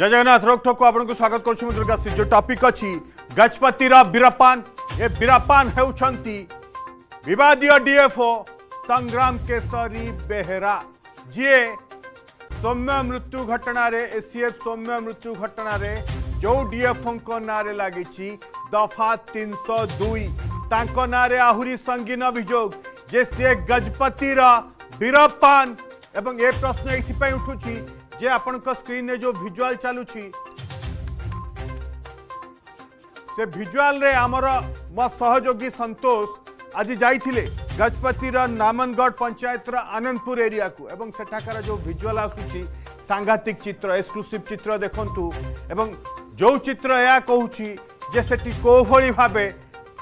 जय जगन्नाथ रोकठोक आपको स्वागत कर दुर्गाश्री जो टपिक अच्छी गजपतिर बीरपान ए बीरपान होवादियों डीएफओ संग्राम केशरी बेहरा जी सौम्य मृत्यु घटना एसीएफ सौम्य मृत्यु घटना जो डीएफओं ना लगी दफा तीन सौ दुई ना आहरी संगीन अभोग जे सी गजपतिर बीरपान ए प्रश्न ये उठू જે આપણଙ୍କ સ્ક્રીનરે જો ଭିଜୁଆଲ ଚାଲୁଛି ସେ ଭିଜୁଆଲରେ ଆମର ମୋ ସହଯୋଗୀ ସନ୍ତୋଷ ଆଜି ଯାଇଥିଲେ ଗଜପତିର ନାମନଗଡ଼ ପଞ୍ଚାୟତର ଆନନ୍ଦପୁର ଏରିଆକୁ ଏବଂ ସେଠାକାର ଯେଉଁ ଭିଜୁଆଲ ଆସୁଛି ସାଂଘାତିକ ଚିତ୍ର ଏକ୍ସକ୍ଲୁସିଭ ଚିତ୍ର ଦେଖନ୍ତୁ ଏବଂ ଯେଉଁ ଚିତ୍ର ଏହା କହୁଛି ଯେ ସେଠି କେଉଁଭଳି ଭାବେ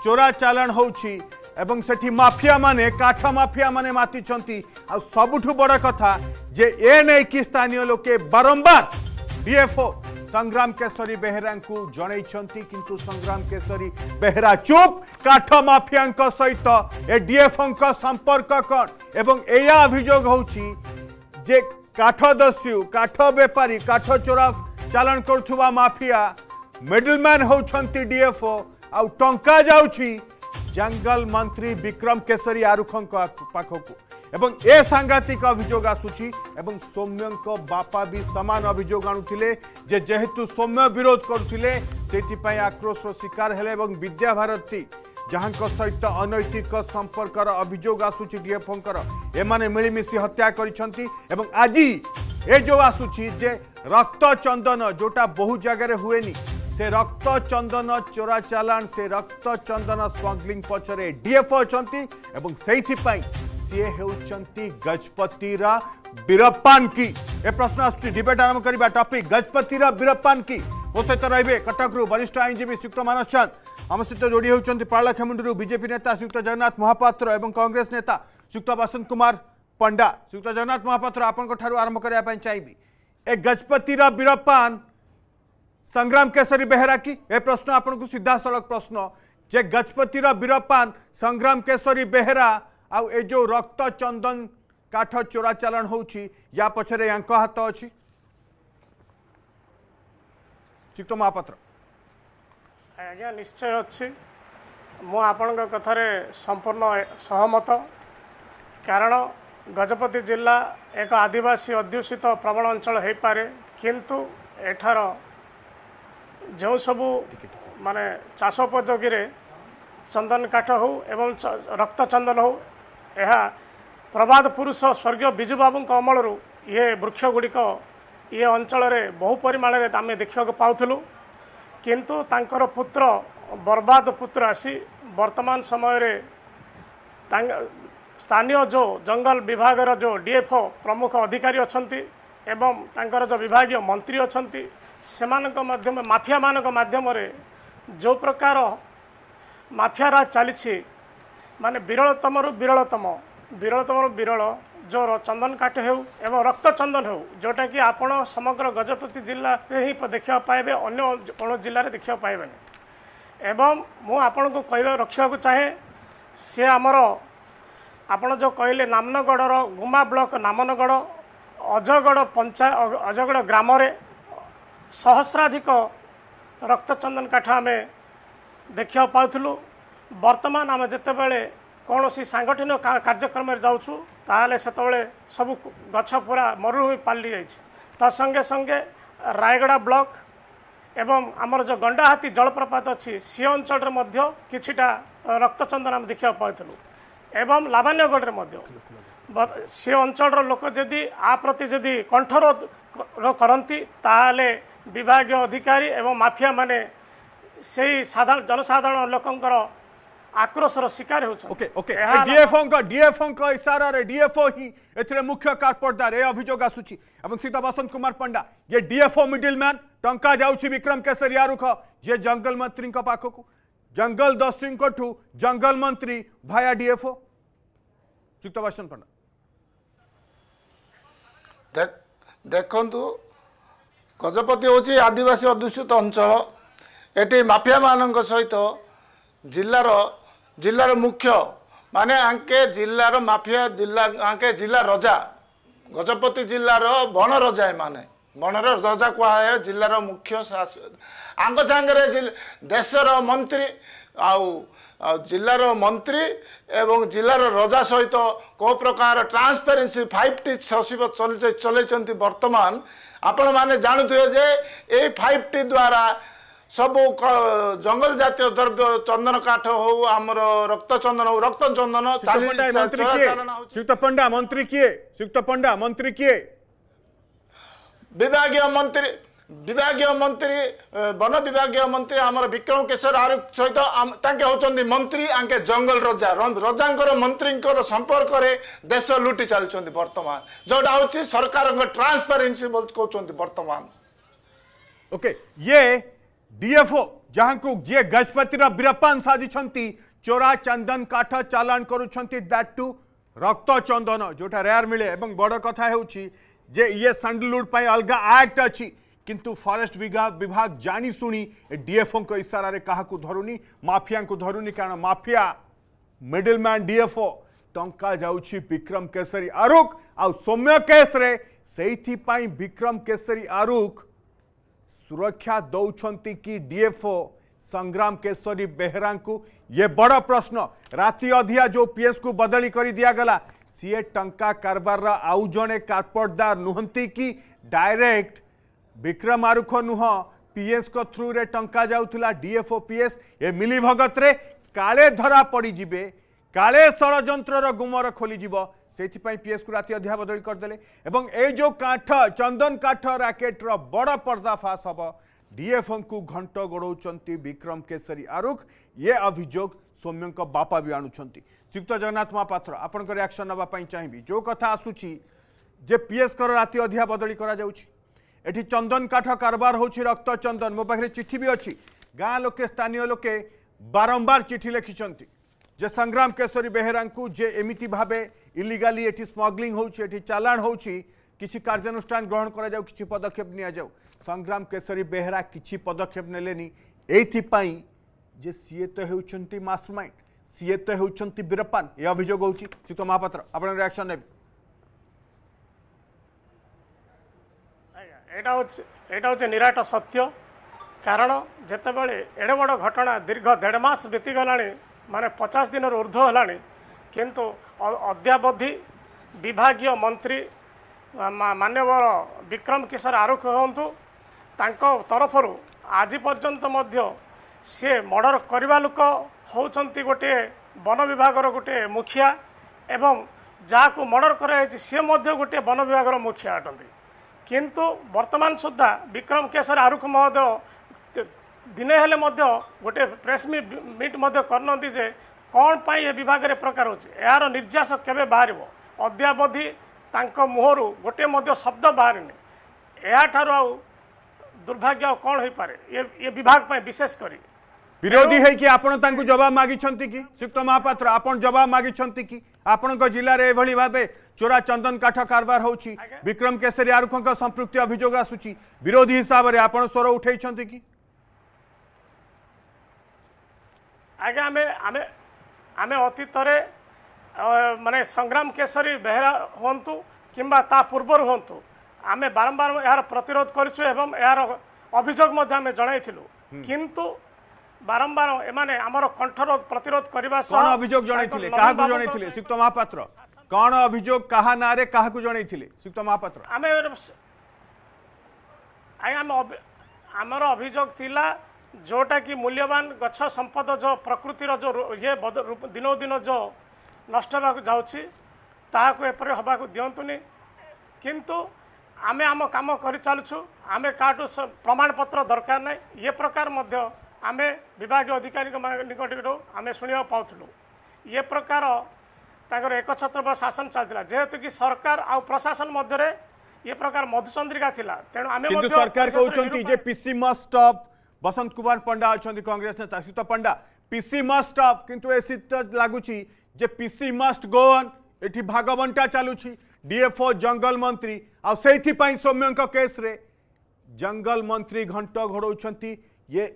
ଚୋରା ଚାଲାଣ ହେଉଛି এবং সেটি মাফিয়া মানে কাঠ মাফিয়া মানে মাতিছন্তি আর সবুঠু বড় কথা যে এ নেই কি স্থানীয় লোকে বারম্বার ডিএফও সংগ্রাম কেশরী বেহেরাঙ্কু জনাইছন্তি কিন্তু সংগ্রাম কেশরী বেহেরা চুপ কাঠ মাফিয়াঙ্ক সহিত এ ডিএফওঙ্ক সম্পর্ক কণ এবং এয়া অভিযোগ হচ্ছে যে কাঠ দস্যু কাঠ বেপারী কাঠ চোরা চালন করুবা মাফিয়া মিডলম্যান হচ্ছেন ডিএফও আউ টঙ্কা যাଉଛି ଜଙ୍ଗଲ ମନ୍ତ୍ରୀ ବିକ୍ରମ କେଶରୀ ଆରୁଖଙ୍କ ପାଖକୁ ଏବଂ ଏ ସାଂଘାତିକ ଅଭିଯୋଗ ଆସୁଛି ଏବଂ ସୌମ୍ୟଙ୍କ ବାପା ବି ସମାନ ଅଭିଯୋଗ ଆଣୁଥିଲେ ଯେ ଯେହେତୁ ସୌମ୍ୟ ବିରୋଧ କରୁଥିଲେ ସେଥିପାଇଁ ଆକ୍ରୋଶର ଶିକାର ହେଲେ ଏବଂ ବିଦ୍ୟାଭାରତୀ ଯାହାଙ୍କ ସହିତ ଅନୈତିକ ସମ୍ପର୍କର ଅଭିଯୋଗ ଆସୁଛି ଡିଏଫ୍ଓଙ୍କର ଏମାନେ ମିଳିମିଶି ହତ୍ୟା କରିଛନ୍ତି ଏବଂ ଆଜି ଏ ଯେଉଁ ଆସୁଛି ଯେ ରକ୍ତ ଚନ୍ଦନ ଯେଉଁଟା ବହୁ ଜାଗାରେ ହୁଏନି से रक्त चंदन चोरा चालाण से रक्त चंदन पचर डीएफ अच्छा से सी होती गजपतिर बीरप्पान की ए प्रश्न आसेट आरंभ करवा टपिक गजपतिर बीरप्पान की मो सहित रे कटक्रु वरिष्ठ आईनजीवी श्रीक्त मानस चंद आम सहित जोड़ी होती पालाखेमुंडी बीजेपी नेता श्रीयुक्त जगन्नाथ महापात्र कंग्रेस नेता सुक्त बसंत कुमार पंडा श्रीक्त जगन्नाथ महापात्र आपंठ आरंभ करने चाहिए ए गजपतिर बीरप्पान ସଂଗ୍ରାମ କେଶରୀ ବେହେରା କି ଏ ପ୍ରଶ୍ନ ଆପଣଙ୍କୁ ସିଧାସଳଖ ପ୍ରଶ୍ନ ଯେ ଗଜପତିର ବୀରପାନ ସଂଗ୍ରାମ କେଶରୀ ବେହେରା ଆଉ ଏ ଯେଉଁ ରକ୍ତ ଚନ୍ଦନ କାଠ ଚୋରାଚାଲାଣ ହେଉଛି ୟା ପଛରେ ୟାଙ୍କ ହାତ ଅଛି ଚିତ୍ତ ମହାପାତ୍ର ଆଜ୍ଞା ନିଶ୍ଚୟ ଅଛି ମୁଁ ଆପଣଙ୍କ କଥାରେ ସମ୍ପୂର୍ଣ୍ଣ ସହମତ କାରଣ ଗଜପତି ଜିଲ୍ଲା ଏକ ଆଦିବାସୀ ଅଧ୍ୟୁଷିତ ପ୍ରବଳ ଅଞ୍ଚଳ ହୋଇପାରେ କିନ୍ତୁ ଏଠାର ଯେଉଁ ସବୁ ମାନେ ଚାଷ ଉପଯୋଗୀରେ ଚନ୍ଦନ କାଠ ହେଉ ଏବଂ ରକ୍ତ ଚନ୍ଦନ ହେଉ ଏହା ପ୍ରବାଦ ପୁରୁଷ ସ୍ୱର୍ଗୀୟ ବିଜୁବାବୁଙ୍କ ଅମଳରୁ ଇଏ ବୃକ୍ଷ ଗୁଡ଼ିକ ଇଏ ଅଞ୍ଚଳରେ ବହୁ ପରିମାଣରେ ଆମେ ଦେଖିବାକୁ ପାଉଥିଲୁ କିନ୍ତୁ ତାଙ୍କର ପୁତ୍ର ବର୍ବାଦ ପୁତ୍ର ଆସି ବର୍ତ୍ତମାନ ସମୟରେ ସ୍ଥାନୀୟ ଯେଉଁ ଜଙ୍ଗଲ ବିଭାଗର ଯେଉଁ ଡିଏଫଓ ପ୍ରମୁଖ ଅଧିକାରୀ ଅଛନ୍ତି ଏବଂ ତାଙ୍କର ଯେଉଁ ବିଭାଗୀୟ ମନ୍ତ୍ରୀ ଅଛନ୍ତି ସେମାନଙ୍କ ମାଧ୍ୟମ ମାଫିଆମାନଙ୍କ ମାଧ୍ୟମରେ ଯେଉଁ ପ୍ରକାର ମାଫିଆରା ଚାଲିଛି ମାନେ ବିରଳତମରୁ ବିରଳତମ ବିରଳତମରୁ ବିରଳ ଯେଉଁ ଚନ୍ଦନ କାଠ ହେଉ ଏବଂ ରକ୍ତ ଚନ୍ଦନ ହେଉ ଯେଉଁଟାକି ଆପଣ ସମଗ୍ର ଗଜପତି ଜିଲ୍ଲାରେ ହିଁ ଦେଖିବାକୁ ପାଇବେ ଅନ୍ୟ କୌଣସି ଜିଲ୍ଲାରେ ଦେଖିବାକୁ ପାଇବେନି ଏବଂ ମୁଁ ଆପଣଙ୍କୁ କହିବା ରଖିବାକୁ ଚାହେଁ ସେ ଆମର ଆପଣ ଯେଉଁ କହିଲେ ନାମନଗଡ଼ର ଗୁମା ବ୍ଲକ୍ ନାମନଗଡ଼ ଅଜଗଡ଼ ପଞ୍ଚାୟତ ଅଜଗଡ଼ ଗ୍ରାମରେ ସହସ୍ରାଧିକ ରକ୍ତଚନ୍ଦନ କାଠ ଆମେ ଦେଖିବାକୁ ପାଉଥିଲୁ ବର୍ତ୍ତମାନ ଆମେ ଯେତେବେଳେ କୌଣସି ସାଂଗଠନିକ କାର୍ଯ୍ୟକ୍ରମରେ ଯାଉଛୁ ତାହେଲେ ସେତେବେଳେ ସବୁ ଗଛ ପୁରା ମରୁଭୂମି ପାଲି ଯାଇଛି ତା ସଙ୍ଗେ ସଙ୍ଗେ ରାୟଗଡ଼ା ବ୍ଲକ ଏବଂ ଆମର ଯେଉଁ ଗଣ୍ଡାହାତୀ ଜଳପ୍ରପାତ ଅଛି ସେ ଅଞ୍ଚଳରେ ମଧ୍ୟ କିଛିଟା ରକ୍ତଚନ୍ଦନ ଆମେ ଦେଖିବାକୁ ପାଇଥିଲୁ ଏବଂ ଲାଭାନ୍ୟଗଡ଼ରେ ମଧ୍ୟ ସେ ଅଞ୍ଚଳର ଲୋକ ଯଦି ଆ ପ୍ରତି ଯଦି କଣ୍ଠରୋଧ କରନ୍ତି ତାହେଲେ विभाग अधिकारी एवं माफिया मैंने जनसाधारण लोक आक्रोशर शिकार मुख्य कारपटदार ये अभियोग आसूम बसंत कुमार पंडा ये डीएफओ मिडिलमैन टा जा विक्रम केसरी आरुख ये जंगल मंत्री पाखक जंगल दस्युं जंगल मंत्री भाया डीएफओ सीता बसंत पंडा देख ଗଜପତି ହେଉଛି ଆଦିବାସୀ ଅଧ୍ୟୁଷିତ ଅଞ୍ଚଳ ଏଠି ମାଫିଆମାନଙ୍କ ସହିତ ଜିଲ୍ଲାର ଜିଲ୍ଲାର ମୁଖ୍ୟ ମାନେ ଆଙ୍କେ ଜିଲ୍ଲାର ମାଫିଆ ଜିଲ୍ଲା ଆଙ୍କେ ଜିଲ୍ଲା ରଜା ଗଜପତି ଜିଲ୍ଲାର ବଣ ରଜା ଏମାନେ ବଣର ରଜା କୁହାଯାଏ ଜିଲ୍ଲାର ମୁଖ୍ୟ ଆଙ୍କ ସାଙ୍ଗରେ ଦେଶର ମନ୍ତ୍ରୀ ଆଉ ଆଉ ଜିଲ୍ଲାର ମନ୍ତ୍ରୀ ଏବଂ ଜିଲ୍ଲାର ରଜା ସହିତ କେଉଁ ପ୍ରକାର ଟ୍ରାନ୍ସପେରେନ୍ସି ଫାଇଭ୍ ଟି ସଚିବ ଚଲେଇଛନ୍ତି ବର୍ତ୍ତମାନ टी द्वारा सब जंगल जातीय द्रव्य चन्दन काठ हौ आम रक्त चन्दन हौ रक्त चन्दन सुक्त पिएक्त पढ्दा मन्त्री कि विभागीय मन्त्री विभाग मंत्री वन विभाग मंत्री आम विक्रम केशर आर सहित होंगे मंत्री आङ्के जंगल रजा रजा मंत्री संपर्क में देश लुटि चाहिँ बर्तमान जोटा हूँ सरकार ट्रांसपेरेन्सी कि बर्तमान ओके ये डीएफओ को जी गजपतिर बीरपान साजिंट चोरा चंदन काठ चालाण କରୁଛନ୍ତି दैट टू রক্ত চন্দন যেটা রেয়ার মিলে এবং বড় কথা হচ্ছে যে ইয়ে স্যান্ডেলউড किंतु फॉरेस्ट विभाग विभाग डीएफओ को इशारा क्या धरूनी मफिया को धरूनी कारण मफिया मिडिलमैन डीएफओ टा विक्रम केशरी आरुख आ सौम्य केस्रे से विक्रम केशरी आरुख सुरक्षा दौंट कि डीएफओ संग्राम केशरी बेहरा को ये बड़ प्रश्न राति अधिया जो पीएस को बदली कर दिगला सीए टा कारबार आउ जड़े कारपटदार नुहंती कि डायरेक्ट ବିକ୍ରମ ଆରୁଖ ନୁହଁ ପିଏସ୍ଙ୍କ ଥ୍ରୁରେ ଟଙ୍କା ଯାଉଥିଲା ଡିଏଫ୍ଓ ପିଏସ୍ ଏ ମିଲିଭଗତରେ କାଳେ ଧରା ପଡ଼ିଯିବେ କାଳେ ଷଡ଼ଯନ୍ତ୍ରର ଗୁମର ଖୋଲିଯିବ ସେଇଥିପାଇଁ ପିଏସ୍କୁ ରାତି ଅଧ୍ୟା ବଦଳି କରିଦେଲେ ଏବଂ ଏଇ ଯେଉଁ କାଠ ଚନ୍ଦନ କାଠ ରାକେଟର ବଡ଼ ପର୍ଦ୍ଦାଫାଶ ହେବ ଡିଏଫ୍ଓଙ୍କୁ ଘଣ୍ଟ ଗୋଡ଼ଉଛନ୍ତି ବିକ୍ରମ କେଶରୀ ଆରୁଖ ଏ ଅଭିଯୋଗ ସୌମ୍ୟଙ୍କ ବାପା ବି ଆଣୁଛନ୍ତି ଶ୍ରୀଯୁକ୍ତ ଜଗନ୍ନାଥ ମହାପାତ୍ର ଆପଣଙ୍କ ରିଆକ୍ସନ୍ ନେବା ପାଇଁ ଚାହିଁବି ଯେଉଁ କଥା ଆସୁଛି ଯେ ପିଏସ୍ଙ୍କର ରାତି ଅଧ୍ୟା ବଦଳି କରାଯାଉଛି एटी चंदन काठ कारबार हो रक्त चंदन मो पाखे चिठी भी अच्छी गाँ लोके स्थानीय लोके बारंबार चिठी लिखिंट जे संग्राम केशोरी बेहरा जे एमती भाव इलिगाली ये स्मग्लींग होती चलाण हो किसी कार्यानुष्ठान ग्रहण कर पदक्षेप नि संग्राम केशरी बेहेरा कि पदक्षेप ने ये सीए तो होती माइंड सीए तो होती वीरपान ये अभोग हो तो महापात्र आपशन नेबी ଏଇଟା ହେଉଛି ଏଇଟା ହେଉଛି ନିରାଟ ସତ୍ୟ କାରଣ ଯେତେବେଳେ ଏଡ଼େ ବଡ଼ ଘଟଣା ଦୀର୍ଘ ଦେଢ଼ ମାସ ବିତିଗଲାଣି ମାନେ ପଚାଶ ଦିନରୁ ଉର୍ଦ୍ଧ୍ୱ ହେଲାଣି କିନ୍ତୁ ଅଦ୍ୟାବଧି ବିଭାଗୀୟ ମନ୍ତ୍ରୀ ମାନ୍ୟବର ବିକ୍ରମ କିଶୋର ଆରୁଖ ହୁଅନ୍ତୁ ତାଙ୍କ ତରଫରୁ ଆଜି ପର୍ଯ୍ୟନ୍ତ ମଧ୍ୟ ସିଏ ମର୍ଡ଼ର କରିବା ଲୋକ ହେଉଛନ୍ତି ଗୋଟିଏ ବନ ବିଭାଗର ଗୋଟିଏ ମୁଖିଆ ଏବଂ ଯାହାକୁ ମର୍ଡ଼ର କରାଯାଇଛି ସିଏ ମଧ୍ୟ ଗୋଟିଏ ବନ ବିଭାଗର ମୁଖିଆ ଅଟନ୍ତି କିନ୍ତୁ ବର୍ତ୍ତମାନ ସୁଦ୍ଧା ବିକ୍ରମ କେଶର ଆରୁଖ ମହୋଦୟ ଦିନେ ହେଲେ ମଧ୍ୟ ଗୋଟିଏ ପ୍ରେସ୍ ମିଟ୍ ମଧ୍ୟ କରିନାହାନ୍ତି ଯେ କ'ଣ ପାଇଁ ଏ ବିଭାଗରେ ପ୍ରକାର ହେଉଛି ଏହାର ନିର୍ଯାସ କେବେ ବାହାରିବ ଅଦ୍ୟାବଧି ତାଙ୍କ ମୁହଁରୁ ଗୋଟିଏ ମଧ୍ୟ ଶବ୍ଦ ବାହାରିନି ଏହାଠାରୁ ଆଉ ଦୁର୍ଭାଗ୍ୟ ଆଉ କ'ଣ ହେଇପାରେ ଏ ଏ ବିଭାଗ ପାଇଁ ବିଶେଷ କରି ବିରୋଧୀ ହେଇକି ଆପଣ ତାଙ୍କୁ ଜବାବ ମାଗିଛନ୍ତି କି ଶ୍ରୀଯୁକ୍ତ ମହାପାତ୍ର ଆପଣ ଜବାବ ମାଗିଛନ୍ତି କି ଆପଣଙ୍କ ଜିଲ୍ଲାରେ ଏଭଳି ଭାବେ ଚୋରା ଚନ୍ଦନ କାଠ କାରବାର ହେଉଛି ବିକ୍ରମ କେଶରୀ ଆରୁଖଙ୍କ ସମ୍ପୃକ୍ତି ଅଭିଯୋଗ ଆସୁଛି ବିରୋଧୀ ହିସାବରେ ଆପଣ ସ୍ୱର ଉଠାଇଛନ୍ତି କି ଆଜ୍ଞା ଆମେ ଆମେ ଆମେ ଅତୀତରେ ମାନେ ସଂଗ୍ରାମ କେଶରୀ ବେହେରା ହୁଅନ୍ତୁ କିମ୍ବା ତା ପୂର୍ବରୁ ହୁଅନ୍ତୁ ଆମେ ବାରମ୍ବାର ଏହାର ପ୍ରତିରୋଧ କରିଛୁ ଏବଂ ଏହାର ଅଭିଯୋଗ ମଧ୍ୟ ଆମେ ଜଣାଇଥିଲୁ କିନ୍ତୁ ବାରମ୍ବାର ଏମାନେ ଆମର କଣ୍ଠର ପ୍ରତିରୋଧ କରିବା ସହ ଅଭିଯୋଗ ଜଣାଇଥିଲେ କାହାକୁ ଜଣାଇଥିଲେ ସୁକ୍ତ ମହାପାତ୍ର କଣ ଅଭିଯୋଗ କାହା ନାଁରେ କାହାକୁ ଜଣାଇଥିଲେ ସୁକ୍ତ ମହାପାତ୍ର ଆମେ ଆଜ୍ଞା ଆମର ଅଭିଯୋଗ ଥିଲା ଯେଉଁଟାକି ମୂଲ୍ୟବାନ ଗଛ ସମ୍ପଦ ଯେଉଁ ପ୍ରକୃତିର ଯେଉଁ ଇଏ ଦିନକୁ ଦିନ ଯେଉଁ ନଷ୍ଟ ହେବାକୁ ଯାଉଛି ତାହାକୁ ଏପରି ହେବାକୁ ଦିଅନ୍ତୁନି କିନ୍ତୁ ଆମେ ଆମ କାମ କରିଚାଲୁଛୁ ଆମେ କାହାଠୁ ପ୍ରମାଣପତ୍ର ଦରକାର ନାହିଁ ଇଏ ପ୍ରକାର ମଧ୍ୟ आम विभाग अधिकारी निकट आम शुणा पाल ये प्रकार एक छत्र शासन चलता जेहेतु कि सरकार आ प्रशासन मध्य ये प्रकार मधुचंद्रिका था तेनाली सरकार बसंत कुमार पंडा अच्छा कंग्रेस नेता श्रीत पंडा पीसी मस्ट अफ कि लगुच मस्ट गो अन् भागवंटा चलुची डीएफओ जंगल मंत्री आईपाई सौम्य केस्रे जंगल मंत्री घंट घोड़ ये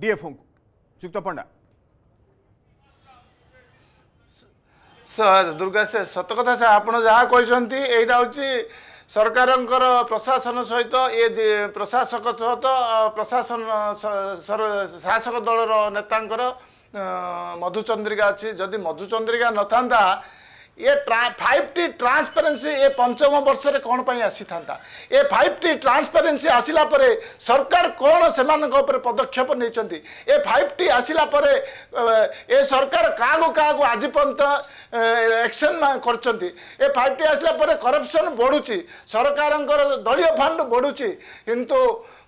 ଡିଏଫ୍ଓଙ୍କୁ ଯୁକ୍ତ ପଣ୍ଡା ସାର୍ ଦୁର୍ଗା ସେ ସତ କଥା ସାର୍ ଆପଣ ଯାହା କହିଛନ୍ତି ଏଇଟା ହେଉଛି ସରକାରଙ୍କର ପ୍ରଶାସନ ସହିତ ଏ ପ୍ରଶାସକ ସହିତ ପ୍ରଶାସନ ଶାସକ ଦଳର ନେତାଙ୍କର ମଧୁଚନ୍ଦ୍ରିକା ଅଛି ଯଦି ମଧୁଚନ୍ଦ୍ରିକା ନଥାନ୍ତା ଏ ଫାଇଭ ଟି ଟ୍ରାନ୍ସପାରେନ୍ସି ଏ ପଞ୍ଚମ ବର୍ଷରେ କ'ଣ ପାଇଁ ଆସିଥାନ୍ତା ଏ ଫାଇଭ ଟି ଟ୍ରାନ୍ସପାରେନ୍ସି ଆସିଲା ପରେ ସରକାର କ'ଣ ସେମାନଙ୍କ ଉପରେ ପଦକ୍ଷେପ ନେଇଛନ୍ତି ଏ ଫାଇଭ ଟି ଆସିଲା ପରେ ଏ ସରକାର କାହାକୁ କାହାକୁ ଆଜି ପର୍ଯ୍ୟନ୍ତ ଏକ୍ସନ୍ କରିଛନ୍ତି ଏ ଫାଇଭ ଟି ଆସିଲା ପରେ କରପ୍ସନ୍ ବଢ଼ୁଛି ସରକାରଙ୍କର ଦଳୀୟ ଫାଣ୍ଡ ବଢ଼ୁଛି କିନ୍ତୁ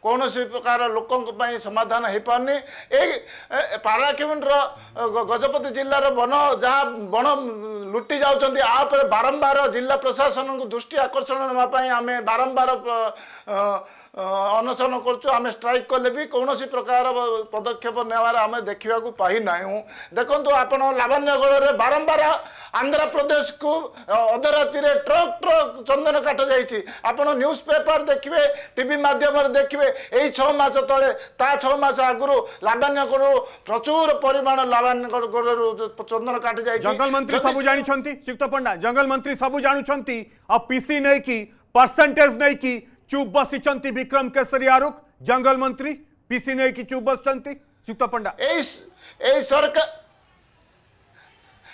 କୌଣସି ପ୍ରକାର ଲୋକଙ୍କ ପାଇଁ ସମାଧାନ ହେଇପାରୁନି ଏଇ ପାରାକ୍ୟୁମେଣ୍ଟର ଗଜପତି ଜିଲ୍ଲାର ବନ ଯାହା ବଣ ଲୁଟି ଯାଉଛନ୍ତି ଆ ଉପରେ ବାରମ୍ବାର ଜିଲ୍ଲା ପ୍ରଶାସନକୁ ଦୃଷ୍ଟି ଆକର୍ଷଣ ନେବା ପାଇଁ ଆମେ ବାରମ୍ବାର ଅନୁସରଣ କରୁଛୁ ଆମେ ଷ୍ଟ୍ରାଇକ୍ କଲେ ବି କୌଣସି ପ୍ରକାର ପଦକ୍ଷେପ ନେବାର ଆମେ ଦେଖିବାକୁ ପାଇନାହୁଁ ଦେଖନ୍ତୁ ଆପଣ ଲାଭାନ୍ୟଗଡ଼ରେ ବାରମ୍ବାର ଆନ୍ଧ୍ରପ୍ରଦେଶକୁ ଅଧରାତିରେ ଟ୍ରକ୍ ଟ୍ରକ୍ ଚନ୍ଦନ କାଟ ଯାଇଛି ଆପଣ ନ୍ୟୁଜ୍ ପେପର୍ ଦେଖିବେ ଟିଭି ମାଧ୍ୟମରେ ଦେଖିବେ ପରେ ଏଇ ଛଅ ମାସ ତଳେ ତା ଛଅ ମାସ ଆଗରୁ ଲାବାନ୍ୟଗଡ଼ରୁ ପ୍ରଚୁର ପରିମାଣ ଲାବାନ୍ୟଗଡ଼ରୁ ଚନ୍ଦନ କାଟି ଯାଇଛି ଜଙ୍ଗଲ ମନ୍ତ୍ରୀ ସବୁ ଜାଣିଛନ୍ତି ଶ୍ରୀଯୁକ୍ତ ପଣ୍ଡା ଜଙ୍ଗଲ ମନ୍ତ୍ରୀ ସବୁ ଜାଣୁଛନ୍ତି ଆଉ ପିସି ନେଇକି ପରସେଣ୍ଟେଜ ନେଇକି ଚୁପ୍ ବସିଛନ୍ତି ବିକ୍ରମ କେଶରୀ ଆରୁଖ ଜଙ୍ଗଲ ମନ୍ତ୍ରୀ ପିସି ନେଇକି ଚୁପ୍ ବସିଛନ୍ତି ଶ୍ରୀଯୁକ୍ତ ପଣ୍ଡା ଏଇ ଏଇ ସରକାର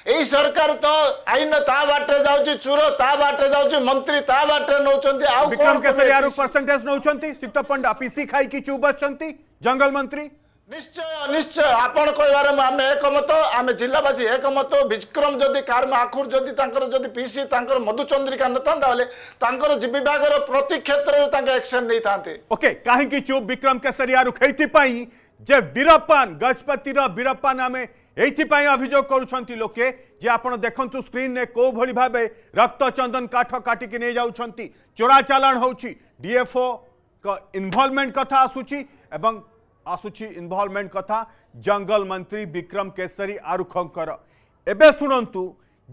सरकार तो आईन ता बाटे चूर ता बाटे मंत्री ता बाटे नौकरी जंगल मंत्री निश्चय निश्चय आपण कहार आम एकमत आम जिलावास एकमत विक्रम जदि कार आखुर जदि तांकर जदि पीसी तांकर मधुचंद्रिका नथन ताले तांकर जि विभाग रो प्रति क्षेत्र रे तांके एक्शन नै थांते ओके काहे की चुप विक्रम केसरिया रु पई जे वीरपान गजपति रो वीरपान आमे यहीपाई अभोग करके आप देखु स्क्रीन में कौ भाई भाव रक्त चंदन काठ काटिक नहीं जाऊँगी चोरा चलाण होएफओ इनभल्वमेंट कथ आसुच्ची आसुची इनभल्वमेंट कथा जंगल मंत्री विक्रम केसरी आरुख एवं शुणु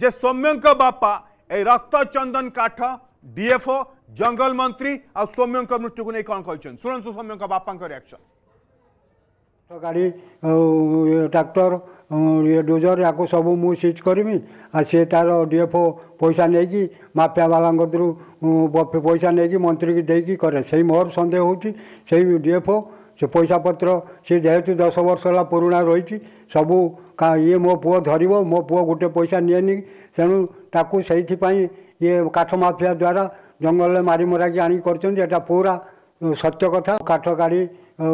जे सौम्य बापा ए रक्त चंदन काठ डीएफओ जंगल मंत्री आ सौम्य मृत्यु को नहीं कौन कहते शुणु सौम्य बापा रियाक्शन गाड़ी ट्राक्टर ଇଏ ଡୋଜର ୟାକୁ ସବୁ ମୁଁ ସିଜ୍ କରିମି ଆଉ ସିଏ ତା'ର ଡି ଏଫ୍ ଓ ପଇସା ନେଇକି ମାଫିଆବାଲାଙ୍କ କତିରୁ ପଇସା ନେଇକି ମନ୍ତ୍ରୀକି ଦେଇକି କରେ ସେଇ ମୋର ସନ୍ଦେହ ହେଉଛି ସେଇ ଡି ଏଫ୍ ଓ ସେ ପଇସା ପତ୍ର ସିଏ ଯେହେତୁ ଦଶ ବର୍ଷ ହେଲା ପୁରୁଣା ରହିଛି ସବୁ ଇଏ ମୋ ପୁଅ ଧରିବ ମୋ ପୁଅ ଗୋଟେ ପଇସା ନିଏନି ତେଣୁ ତାକୁ ସେଇଥିପାଇଁ ଇଏ କାଠ ମାଫିଆ ଦ୍ୱାରା ଜଙ୍ଗଲରେ ମାରି ମରାକି ଆଣିକି କରିଛନ୍ତି ଏଇଟା ପୁରା ସତ୍ୟ କଥା କାଠ କାଢ଼ି ଆଉ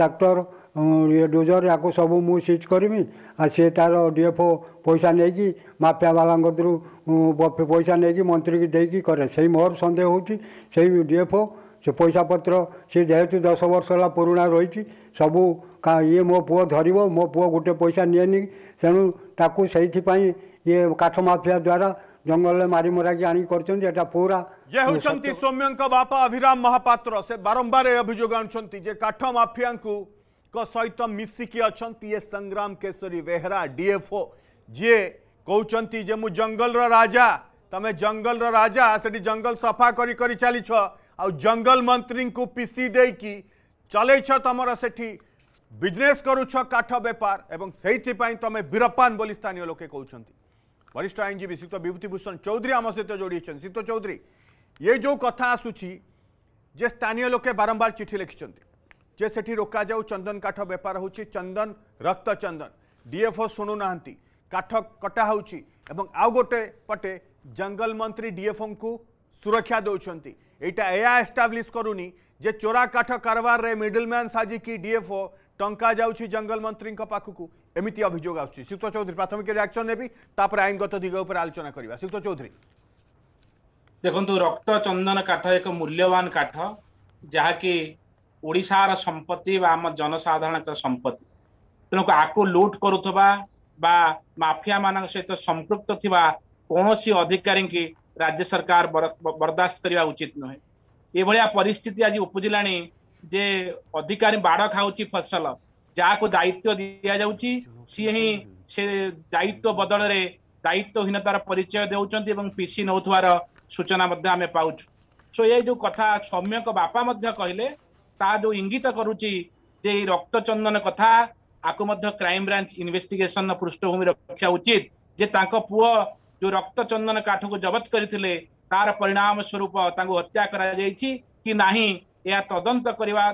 ଟ୍ରାକ୍ଟର ଇଏ ଡୋଜର ୟାକୁ ସବୁ ମୁଁ ସିଜ୍ କରିବି ଆଉ ସିଏ ତା'ର ଡି ଏଫ୍ ଓ ପଇସା ନେଇକି ମାଫିଆବାଲାଙ୍କ କତିରୁ ପଇସା ନେଇକି ମନ୍ତ୍ରୀକି ଦେଇକି କରେ ସେଇ ମୋର ସନ୍ଦେହ ହେଉଛି ସେଇ ଡି ଏଫ୍ ଓ ସେ ପଇସା ପତ୍ର ସିଏ ଯେହେତୁ ଦଶ ବର୍ଷ ହେଲା ପୁରୁଣା ରହିଛି ସବୁ ଇଏ ମୋ ପୁଅ ଧରିବ ମୋ ପୁଅ ଗୋଟେ ପଇସା ନିଏନି ତେଣୁ ତାକୁ ସେଇଥିପାଇଁ ଇଏ କାଠ ମାଫିଆ ଦ୍ୱାରା ଜଙ୍ଗଲରେ ମାରି ମରାକି ଆଣିକି କରିଛନ୍ତି ଏଇଟା ପୁରା ଇଏ ହେଉଛନ୍ତି ସୌମ୍ୟଙ୍କ ବାପା ଅଭିରାମ ମହାପାତ୍ର ସେ ବାରମ୍ବାର ଏ ଅଭିଯୋଗ ଆଣୁଛନ୍ତି ଯେ କାଠ ମାଫିଆଙ୍କୁ सहित मिसिकी अच्छा ये संग्राम केशरी बेहरा डीएफओ जी कहते जे मु जंगल राजा तुम जंगल राजा से जंगल सफा करी करी चली आ जंगल मंत्री को पीसी दे कि चल तुमर से बिजनेस करु काठ बेपार एवं से तुम बीरपान बोली स्थानीय लोके कहते वरिष्ठ आईनजीवी विभूति भूषण चौधरी आम सहित जोड़ी श्रीत चौधरी ये जो कथा आसूची जे स्थानीय लोके बारंबार चिठी लिखिंट जे से रोक जाऊ चंदन काठ बेपार हो चंदन रक्त चंदन डीएफओ शुणुना काठ कटा एवं आउ गोटे पटे जंगल मंत्री डीएफओ को सुरक्षा दौरान या एस्टाब्लीश कर चोरा काठ कारबार मिडिलमैन साजिकी डीएफओ टा जा जंगल मंत्री पाखक एमती अभोग आसत चौधरी प्राथमिक रियाक्शन ने भी आईनगत दिग्वर आलोचना करवा सीत चौधरी देखो रक्त चंदन काठ एक मूल्यवान काठ जहाँकि ଓଡ଼ିଶାର ସମ୍ପତ୍ତି ବା ଆମ ଜନସାଧାରଣଙ୍କ ସମ୍ପତ୍ତି ତେଣୁ ଆକୁ ଲୁଟ୍ କରୁଥିବା ବା ମାଫିଆ ମାନଙ୍କ ସହିତ ସମ୍ପୃକ୍ତ ଥିବା କୌଣସି ଅଧିକାରୀଙ୍କୁ ରାଜ୍ୟ ସରକାର ବରଦାସ୍ତ କରିବା ଉଚିତ ନୁହେଁ ଏଭଳିଆ ପରିସ୍ଥିତି ଆଜି ଉପୁଜିଲାଣି ଯେ ଅଧିକାରୀ ବାଡ଼ ଖାଉଛି ଫସଲ ଯାହାକୁ ଦାୟିତ୍ୱ ଦିଆଯାଉଛି ସିଏ ହିଁ ସେ ଦାୟିତ୍ୱ ବଦଳରେ ଦାୟିତ୍ୱହୀନତାର ପରିଚୟ ଦେଉଛନ୍ତି ଏବଂ ପିସି ନେଉଥିବାର ସୂଚନା ମଧ୍ୟ ଆମେ ପାଉଛୁ ସୋ ଏଇ ଯେଉଁ କଥା ସୌମ୍ୟଙ୍କ ବାପା ମଧ୍ୟ କହିଲେ ତା ଯୋଉ ଇଙ୍ଗିତ କରୁଛି ଯେ ଏଇ ରକ୍ତଚନ୍ଦନ କଥା ଆକୁ ମଧ୍ୟ କ୍ରାଇମବ୍ରାଞ୍ଚ ଇନଭେଷ୍ଟିଗେସନର ପୃଷ୍ଠଭୂମି ରଖିବା ଉଚିତ ଯେ ତାଙ୍କ ପୁଅ ଯୋଉ ରକ୍ତଚନ୍ଦନ କାଠକୁ ଜବତ କରିଥିଲେ ତାର ପରିଣାମ ସ୍ୱରୂପ ତାଙ୍କୁ ହତ୍ୟା କରାଯାଇଛି କି ନାହିଁ ଏହା ତଦନ୍ତ କରିବା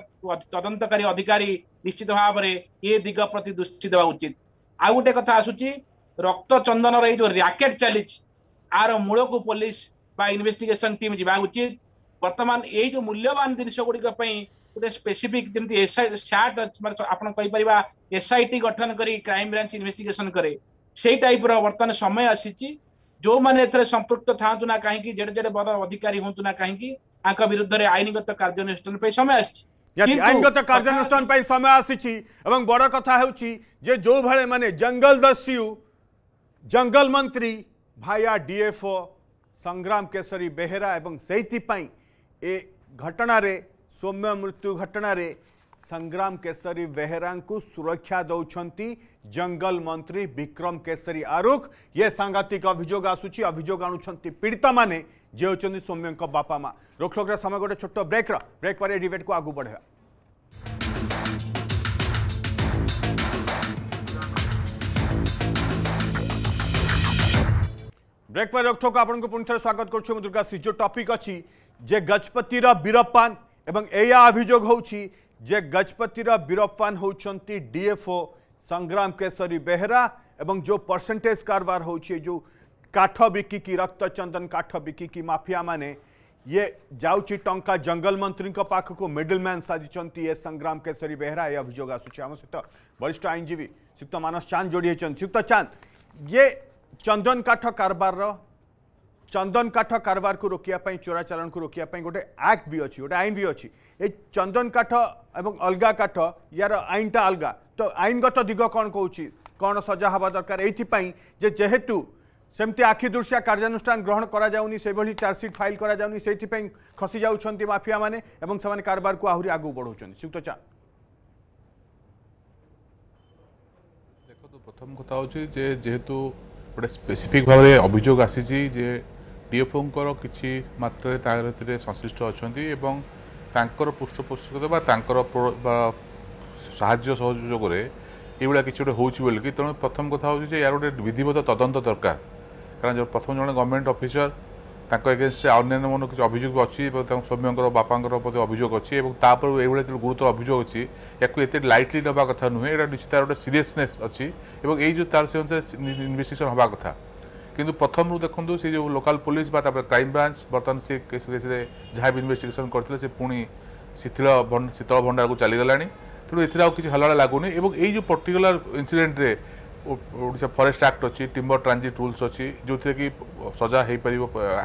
ତଦନ୍ତକାରୀ ଅଧିକାରୀ ନିଶ୍ଚିତ ଭାବରେ ଏ ଦିଗ ପ୍ରତି ଦୃଷ୍ଟି ଦେବା ଉଚିତ ଆଉ ଗୋଟେ କଥା ଆସୁଛି ରକ୍ତଚନ୍ଦନର ଏଇ ଯୋଉ ର୍ୟାକେଟ ଚାଲିଛି ଆର ମୂଳକୁ ପୋଲିସ ବା ଇନଭେଷ୍ଟିଗେସନ ଟିମ୍ ଯିବା ଉଚିତ ବର୍ତ୍ତମାନ ଏଇ ଯୋଉ ମୂଲ୍ୟବାନ ଜିନିଷ ଗୁଡିକ ପାଇଁ गोटे स्पेसीफिक सैट आपर एस आई टी गठन कर क्राइम ब्रांच इनभेटिगेसन कै से टाइप रर्तमान समय आसी जो मैंने संपुक्त था कहीं जेड जेड बड़ अधिकारी हूँ ना कहीं विरुद्ध में आईनगत कार्य कार्युषान समय आ आईनगत कार्यानुषानी समय आसी बड़ कथा जे जो भले माने जंगल दस्यु जंगल मंत्री भाया डीएफओ संग्राम केशरी बेहरा से घटना सौम्य मृत्यु घटन संग्राम केसरी बेहेरा सुरक्षा दौंती जंगल मंत्री विक्रम केसरी आरुख ये सांघातिक अभोग आसूरी अभोग आणुंट मैंने जे होती सौम्य बापा माँ रोक्षक समय गोटे छोट ब्रेक रेक पर डिबेट को आगू बढ़ा ब्रेक पर रोक्षक आपको पुणि थे स्वागत करपिक अच्छी जे गजपतिर बीरपान अभोग हो गजपतिर बीरफान होती डीएफओ संग्राम केशरी बेहरा एवं जो परसेंटेज कारबार हो जो काठ बिकी रक्त चंदन काठ बिकी मफिया माने ये जाऊँ टंका जंगल मंत्री पाख को मिडिलमैन साजिंट ये संग्राम केशरी बेहरा ये अभोग आसम सहित वरिष्ठ आईनजीवी श्रीयुक्त मानस चांद जोड़ी श्रीयुक्त चांद ये चंदन काठ कारबार চন্দন কাঠ কারবারকে রোকিয়া চোরাচালাণকে রোকিয়া গোটে আক্ট বি অছি গোটে আইন বি অছি এই চন্দন কাঠ এবং অলগা কাঠ ইয়ার আইনটা অলগা তো আইনগত দিগ কণ কৌছি কণ সজা হওয়া দরকার এইপাই যে যেহেতু সেমতি আখি দৃশ্যা কার্যানুষ্ঠান গ্রহণ করা যাওনি সেইভাবে চার্জসিট ফাইল করা যাওনি সেইপাই খসি যাচ্ছেন মাফিয়া মানে এবং সে কারবারকে আহরি আগুক বড়াউছেন শ্রীযুক্ত চা দেখুন প্রথম কথা হচ্ছে যে যেহেতু গোটে স্পেসিফিক ভাবে অভিযোগ আসিছি যে ডিএଫଓଙ୍କର କିଛି ମାତ୍ରାରେ ତା ଭିତରେ ସଂଶ୍ଳିଷ୍ଟ ଅଛନ୍ତି ଏବଂ ତାଙ୍କର ପୃଷ୍ଠପୋଷକତା ବା ତାଙ୍କର ସାହାଯ୍ୟ ସହଯୋଗରେ ଏଇଭଳିଆ କିଛି ଗୋଟେ ହେଉଛି ବୋଲିକି ତେଣୁ ପ୍ରଥମ କଥା ହେଉଛି ଯେ ୟାର ଗୋଟେ ବିଧିବଦ୍ଧ ତଦନ୍ତ ଦରକାର କାରଣ ପ୍ରଥମ ଜଣେ ଗଭର୍ଣ୍ଣମେଣ୍ଟ ଅଫିସର ତାଙ୍କ ଏଗେନଷ୍ଟରେ ଅନ୍ୟାନ୍ୟ ମନ କିଛି ଅଭିଯୋଗ ଅଛି ଏବଂ ତାଙ୍କ ସୌମ୍ୟଙ୍କର ବାପାଙ୍କର ପ୍ରତି ଅଭିଯୋଗ ଅଛି ଏବଂ ତାପରେ ଏଇଭଳିଆ ଯେତେବେଳେ ଗୁରୁତ୍ୱ ଅଭିଯୋଗ ଅଛି ୟାକୁ ଏତେ ଲାଇଟଲି ନେବା କଥା ନୁହେଁ ଏଇଟା ନିଶ୍ଚିତ ତାର ଗୋଟେ ସିରିୟସନେସ୍ ଅଛି ଏବଂ ଏଇ ଯେଉଁ ତାର ସେ ଅନୁସାରେ ଇନଭେଷ୍ଟିଗେସନ୍ ହେବା କଥା কিন্তু প্রথম দেখুন সে যে লোকাল পুলিশ বা তারপরে ক্রাইম ব্রাঞ্চ বর্তমান সে কেসে যা বি ইনভেস্টিগেশন করলে সে পুঁ শীতল শীতল ভণ্ডারক চালগলা তেমন এর আর কিছু হালড়া লাগুনি এবং এই যে পর্টিকুলার ইনসিডেন্টরে ওড়িশা ফরেস্ট আক্ট অছি টিম্বর ট্রানজিট রুলস অছি যেতে কি সজা হয়ে পার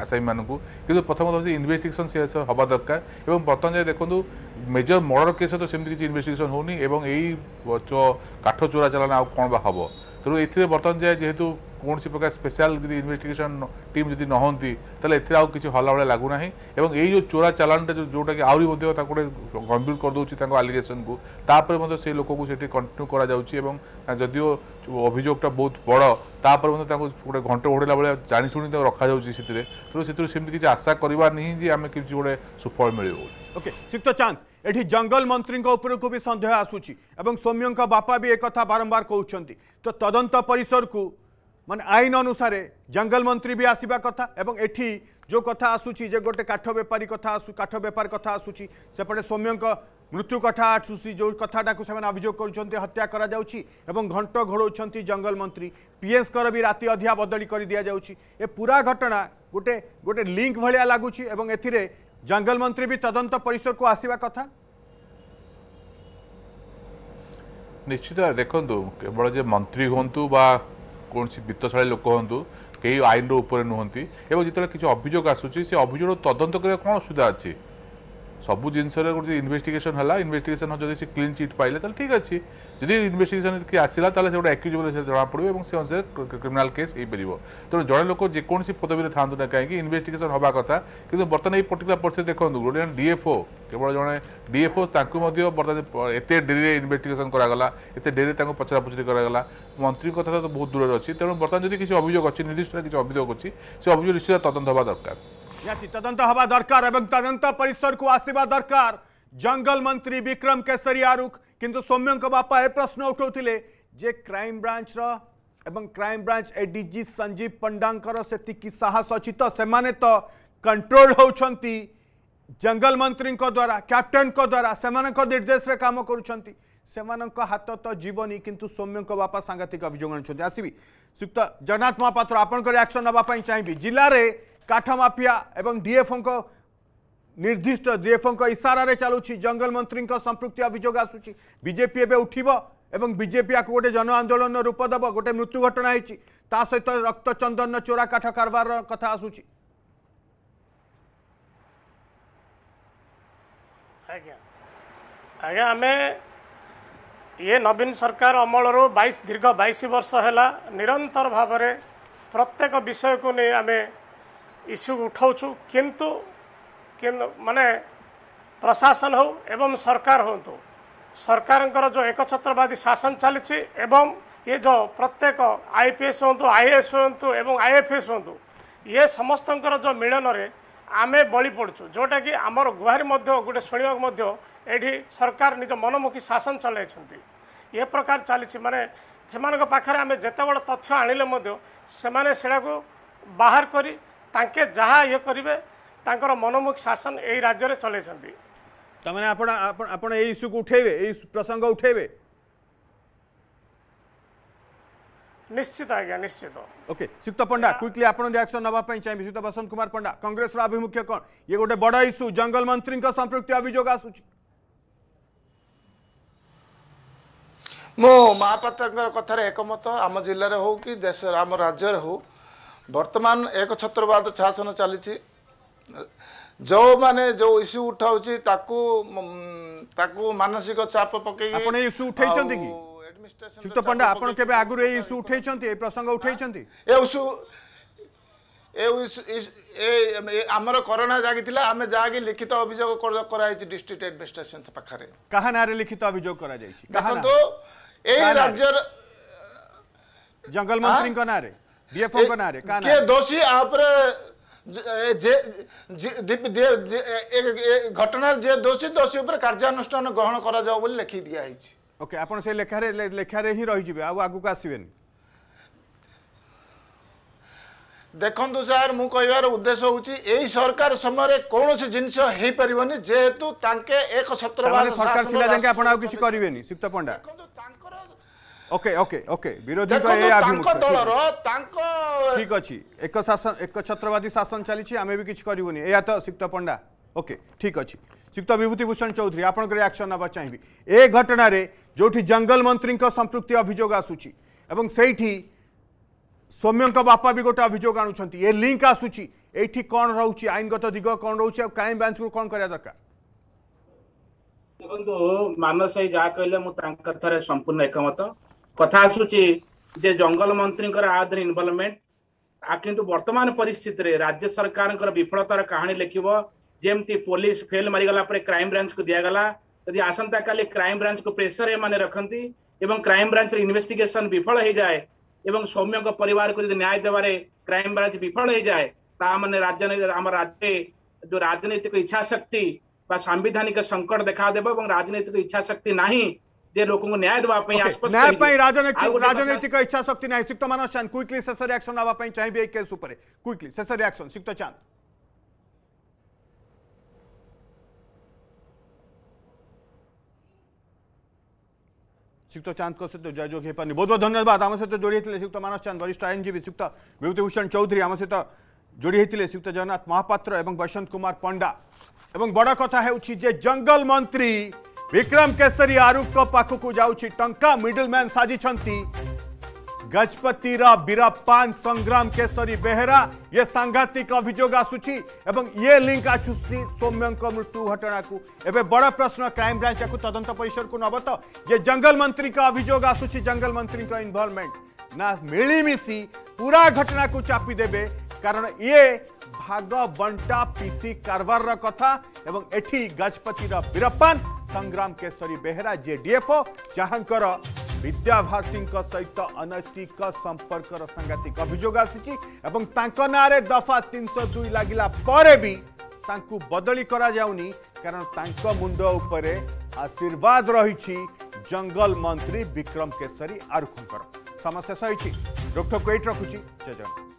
আসামী মানুষ কিন্তু প্রথম কথা হচ্ছে ইনভেস্টিগেশন সে হওয়া দরকার এবং বর্তমান যাই দেখুন মেজর মর্ডর কেসে তো সেমি কিছু ইনভেস্টিগেশন হোনি এবং এই কাঠ চোরা চালান আউ কম বা হব তেমন এতে বর্তমান যায় যেহেতু କୌଣସି ପ୍ରକାର ସ୍ପେଶାଲ ଯଦି ଇନଭେଷ୍ଟିଗେସନ ଟିମ୍ ଯଦି ନ ହୁଅନ୍ତି ତାହେଲେ ଏଥିରେ ଆଉ କିଛି ହଲା ଭଳିଆ ଲାଗୁନାହିଁ ଏବଂ ଏଇ ଯେଉଁ ଚୋରା ଚାଲାଣଟା ଯେଉଁଟାକି ଆହୁରି ମଧ୍ୟ ତାକୁ ଗୋଟେ ଗମ୍ଭୀର କରିଦେଉଛି ତାଙ୍କ ଆଲିଗେସନକୁ ତାପରେ ମଧ୍ୟ ସେ ଲୋକକୁ ସେଠି କଣ୍ଟିନ୍ୟୁ କରାଯାଉଛି ଏବଂ ଯଦିଓ ଅଭିଯୋଗଟା ବହୁତ ବଡ଼ ତାପରେ ମଧ୍ୟ ତାଙ୍କୁ ଗୋଟେ ଘଣ୍ଟ ଘୋଡ଼େଇଲା ଭଳିଆ ଜାଣିଶୁଣି ତାଙ୍କୁ ରଖାଯାଉଛି ସେଥିରେ ତେଣୁ ସେଥିରୁ ସେମିତି କିଛି ଆଶା କରିବା ନାହିଁ ଯେ ଆମେ କିଛି ଗୋଟେ ସୁଫଳ ମିଳିବ ବୋଲି ଓକେ ଶ୍ରୀକ୍ତ ଚାନ୍ଦ ଏଠି ଜଙ୍ଗଲ ମନ୍ତ୍ରୀଙ୍କ ଉପରକୁ ବି ସନ୍ଦେହ ଆସୁଛି ଏବଂ ସୌମ୍ୟଙ୍କ ବାପା ବି ଏକଥା ବାରମ୍ବାର କହୁଛନ୍ତି ତ ତଦନ୍ତ ପରିସରକୁ মানে আইন অনুসারে জঙ্গল মন্ত্রী বি আসবা কথা এবং এটি যে কথা আসুচি যে গোটে কাঠ বেপারী কথা আসু কাঠ বেপার কথা আসুচি সেপটে সৌম্যঙ্ক মৃত্যু কথা আসুচি যে কথাটা সে অভিযোগ করছেন হত্যা করা যাচ্ছি এবং ঘণ্ট ঘোড়াউন জঙ্গল মন্ত্রী পিএসকর বি রাতে অধিয়া বদলি করে দিয়া যাচ্ছি এ পুরা ঘটনা গোটে গোটে লিঙ্ক ভাইয়া লাগুছি এবং এতে জঙ্গল মন্ত্রী বি তদন্ত পরিসরকু আসবা কথা নিশ্চিত দেখুন কেবল যে মন্ত্রী হুম বা କୌଣସି ବିତ୍ତଶାଳୀ ଲୋକ ହୁଅନ୍ତୁ କେହି ଆଇନର ଉପରେ ନୁହନ୍ତି ଏବଂ ଯେତେବେଳେ କିଛି ଅଭିଯୋଗ ଆସୁଛି ସେ ଅଭିଯୋଗର ତଦନ୍ତ କରିବା କ'ଣ ଅସୁବିଧା ଅଛି ସବୁ ଜିନିଷରେ ଗୋଟେ ଇନଭେଷ୍ଟିଗେସନ୍ ହେଲା ଇନଭେଷ୍ଟିଗେସନ୍ ଯଦି ସେ କ୍ଲିନ୍ ଚିଟ୍ ପାଇଲେ ତାହେଲେ ଠିକ୍ ଅଛି ଯଦି ଇନଭେଷ୍ଟିଗେସନ୍ କିଏ ଆସିଲା ତାହେଲେ ସେ ଗୋଟେ ଆକ୍ୟୁଜେବଲ୍ ହିସାବରେ ଜଣାପଡ଼ିବ ଏବଂ ସେ ଅନୁସାରେ କ୍ରିମିନାଲ୍ କେସ୍ ହେଇପାରିବ ତେଣୁ ଜଣେ ଲୋକ ଯେକୌଣସି ପଦବୀରେ ଥାଆନ୍ତୁ ନା କାହିଁକି ଇନଭେଷ୍ଟିଗେସନ୍ ହେବା କଥା କିନ୍ତୁ ବର୍ତ୍ତମାନ ଏଇ ପର୍ଟିକୁଲାର ପରିସ୍ଥିତି ଦେଖନ୍ତୁ ଗୋଟେ ଜଣେ ଡିଏଫ୍ଓ କେବଳ ଜଣେ ଡିଏଫ୍ଓ ତାଙ୍କୁ ମଧ୍ୟ ବର୍ତ୍ତମାନ ଏତେ ଡେରିରେ ଇନଭେଷ୍ଟିଗେସନ୍ କରାଗଲା ଏତେ ଡେରିରେ ତାଙ୍କୁ ପଚରାପଚରି କରାଗଲା ମନ୍ତ୍ରୀଙ୍କ କଥା ତ ବହୁତ ଦୂରରେ ଅଛି ତେଣୁ ବର୍ତ୍ତମାନ ଯଦି କିଛି ଅଭିଯୋଗ ଅଛି ନିର୍ଦ୍ଦିଷ୍ଟ କିଛି ଅଭିଯୋଗ ଅଛି ସେ ଅଭିଯୋଗ ନିଶ୍ଚିତ ତଦନ୍ତ ହେବା ଦରକାର तदंत हवा दरकार तदंत परिसर को आसवा दरकार जंगल मंत्री विक्रम केशरी आरुख किंतु सौम्यों बापा ए प्रश्न उठाते जे क्राइम ब्रांच रा एवं क्राइम ब्रांच एडीजी संजीव पंडांकर से साहस अच्छी तो से तो कंट्रोल होती जंगल मंत्री द्वारा कैप्टेन द्वारा से निर्देश में कम कर हाथ तो जीवनी कितु सौम्यों बापा सांघातिक अभियोग आसवि सुक्त जगन्नाथ महापात्र आपण रियाक्शन नापी चाहिए जिले में କାଠମାଫିଆ ଏବଂ ଡିଏଫ୍ଓଙ୍କ ନିର୍ଦ୍ଦିଷ୍ଟ ଡିଏଫ୍ଓଙ୍କ ଇସାରାରେ ଚାଲୁଛି ଜଙ୍ଗଲ ମନ୍ତ୍ରୀଙ୍କ ସମ୍ପୃକ୍ତି ଅଭିଯୋଗ ଆସୁଛି ବିଜେପି ଏବେ ଉଠିବ ଏବଂ ବିଜେପି ଆକୁ ଗୋଟେ ଜନ ଆନ୍ଦୋଳନର ରୂପ ଦେବ ଗୋଟେ ମୃତ୍ୟୁ ଘଟଣା ହେଇଛି ତା ସହିତ ରକ୍ତଚନ୍ଦନ ଚୋରା କାଠ କାରବାରର କଥା ଆସୁଛି ଆଜ୍ଞା ଆଜ୍ଞା ଆମେ ଏ ନବୀନ ସରକାର ଅମଳରୁ ବାଇଶ ଦୀର୍ଘ ବାଇଶ ବର୍ଷ ହେଲା ନିରନ୍ତର ଭାବରେ ପ୍ରତ୍ୟେକ ବିଷୟକୁ ନେଇ ଆମେ ଇସ୍ୟୁକୁ ଉଠାଉଛୁ କିନ୍ତୁ ମାନେ ପ୍ରଶାସନ ହେଉ ଏବଂ ସରକାର ହୁଅନ୍ତୁ ସରକାରଙ୍କର ଯେଉଁ ଏକଛତ୍ରବାଦୀ ଶାସନ ଚାଲିଛି ଏବଂ ଏ ଯେଉଁ ପ୍ରତ୍ୟେକ ଆଇ ପି ଏସ୍ ହୁଅନ୍ତୁ ଆଇ ଏ ଏସ୍ ହୁଅନ୍ତୁ ଏବଂ ଆଇ ଏଫ୍ ଏସ୍ ହୁଅନ୍ତୁ ଇଏ ସମସ୍ତଙ୍କର ଯେଉଁ ମିଳନରେ ଆମେ ବଳି ପଡ଼ୁଛୁ ଯେଉଁଟାକି ଆମର ଗୁହାରୀ ମଧ୍ୟ ଗୋଟେ ଶୁଣିବାକୁ ମଧ୍ୟ ଏଇଠି ସରକାର ନିଜ ମନମୁଖୀ ଶାସନ ଚଳାଇଛନ୍ତି ଏ ପ୍ରକାର ଚାଲିଛି ମାନେ ସେମାନଙ୍କ ପାଖରେ ଆମେ ଯେତେବେଳେ ତଥ୍ୟ ଆଣିଲେ ମଧ୍ୟ ସେମାନେ ସେଇଟାକୁ ବାହାର କରି ତାଙ୍କେ ଯାହା ଇଏ କରିବେ ତାଙ୍କର ମନୋମୁଖୀ ଶାସନ ଏଇ ରାଜ୍ୟରେ ଚଲେଇଛନ୍ତି ତାମାନେ ଆପଣ ଆପଣ ଏଇ ଇସ୍ୟୁକୁ निश्चित आज्ञा निश्चित ओके सुक्त पंडा क्विकली आपण रिएक्शन नवा पई सुक्त बसंत कुमार पंडा कांग्रेस रा अभिमुख्य ये गोटे बड़ इश्यू जंगल मंत्री का संप्रति अभियोग मो महापात्र कथार एकमत आम जिले में हो कि देश आम राज्य हो ବର୍ତ୍ତମାନ ଏକଛତ୍ରବାଦ ଶାସନ ଚାଲିଛି ଯେଉଁମାନେ ଯେଉଁ ଇସ୍ୟୁ ଉଠାଉଛି ତାକୁ ତାକୁ ମାନସିକ ଚାପ ପକେଇ ଆପଣ ଇସ୍ୟୁ ଉଠାଇଛନ୍ତି କି ଯୁକ୍ତ ପଣ୍ଡା ଆପଣ କେବେ ଆଗରୁ ଏଇ ଇସ୍ୟୁ ଉଠାଇଛନ୍ତି ଏ ପ୍ରସଙ୍ଗ ଉଠାଇଛନ୍ତି ଏ ଇସ୍ୟୁ ଆମର କରୋନା ଜାଗିଥିଲା ଆମେ ଯାହାକି ଲିଖିତ ଅଭିଯୋଗ କରାଯାଇଛି ଡିଷ୍ଟ୍ରିକ୍ଟ ଆଡମିନିଷ୍ଟ୍ରେସନ ପାଖରେ କାହା ନାଁରେ ଲିଖିତ ଅଭିଯୋଗ କରାଯାଇଛି ଦେଖନ୍ତୁ ଏଇ ରାଜ୍ୟର ଜଙ୍ଗଲ ମନ୍ତ୍ରୀଙ୍କ ନାଁରେ ଡିଏଫଓଙ୍କ ନାଁରେ କିଏ ଦୋଷୀ ଆପରେ ଯେ ଘଟଣାରେ ଯିଏ ଦୋଷୀ ଦୋଷୀ ଉପରେ କାର୍ଯ୍ୟାନୁଷ୍ଠାନ ଗ୍ରହଣ କରାଯାଉ ବୋଲି ଲେଖି ଦିଆହେଇଛି ଓକେ ଆପଣ ସେ ଲେଖାରେ ଲେଖାରେ ହିଁ ରହିଯିବେ ଆଉ ଆଗକୁ ଆସିବେନି ଦେଖନ୍ତୁ ସାର୍ ମୁଁ କହିବାର ଉଦ୍ଦେଶ୍ୟ ହେଉଛି ଏଇ ସରକାର ସମୟରେ କୌଣସି ଜିନିଷ ହେଇପାରିବନି ଯେହେତୁ ତାଙ୍କେ ଏକ ସତ୍ର ସରକାର ଥିଲା ଯାଇକି ଆପଣ ଆଉ କିଛି କରିବେନି ସୁପ୍ତ ପଣ୍ଡା ओके ओके ओके विरोधी को ए अभिमुख दलर तांको ठीक अछि एक शासन एक छत्रवादी शासन चली आम भी किसी करूनी या तो सिक्त पंडा ओके ठीक अच्छे श्रीयुक्त विभूतिभूषण चौधरी आपण रियाक्शन ना चाहिए ए घटना जो जंगल मंत्री संपृक्ति अभोग आसूची एवं से सौम्यों बापा भी गोटे अभोग आणुंट ये लिंक आसूची ये कौन रोचे आईनगत दिग कौन रोचे क्राइम ब्रांच को कौन करा दरकार देखो मानस भाई जहाँ कहले मुझे संपूर्ण एकमत कथा जे जंगल मंत्री आदर इनवलमेंट किंतु वर्तमान परिस्थित रे राज्य सरकार विफलतार कहानी लिखी जमी पुलिस फेल मारिगला क्राइम ब्रांच को दिगला यदि आसंता का क्राइम ब्रांच को प्रेसर ये रखती क्राइम ब्रांच इनभेस्टिगेसन विफल हो जाए और सौम्य पर न्याय देवे क्राइम ब्रांच विफल हो जाए मैंने राज्य आम राज्य जो राजनीतिक इच्छाशक्ति सांधानिक संकट देखादेव और राजनैतिक इच्छाशक्ति ना જે લોકોને न्याय દવા ପାଇଁ આસપાસ ન્યાય ପାଇଁ રાજનૈતિક રાજનૈતિક ઈચ્છા શક્તિ નહીં સિક્તમાનો ચાંદ ક્વિકલી સેસર રિએક્શન આવવા ପାଇଁ ચાહીબે એ કેસ ઉપર ક્વિકલી सिक्त चांद को सहित जय जोगी बहुत बहुत धन्यवाद आम सहित जोड़ी होते सिक्त मानस चांद वरिष्ठ आईनजीवी सिक्त भूषण चौधरी आम सहित जोड़ी होते सुक्त जगन्नाथ महापात्र बसंत कुमार पंडा और बड़ कथा हो जंगल मंत्री विक्रम केसरी आरुख पाखक जाऊँगी टंका मिडिलमैन साजिंट गजपतिर बीरपान संग्राम केसरी बेहरा ये सांघातिक अभोग एवं ये लिंक आसूसी सौम्य मृत्यु घटना को एवं बड़ प्रश्न क्राइम ब्रांच या तदंत परिसर को नब तो ये जंगल मंत्री का अभोग आसूची जंगल मंत्री का इनभल्वमेंट ना मिलीमिशी पूरा घटना को चापी चापीदेवे कारण ये भाग बंटा पीसी कारबार कथा एवं एटी गजपतिर बीरपान संग्राम केशरी बेहरा जेडीएफओ जहां विद्याभारती सहित अनैतिक संपर्क सांघातिक अभोग आसी दफा तीन सौ दुई लगला भी बदली कराऊनी कारण तांको मुंड आशीर्वाद रही जंगल मंत्री विक्रम केशरी आरुखों समस्या सही डॉक्टर को जय जगन्नाथ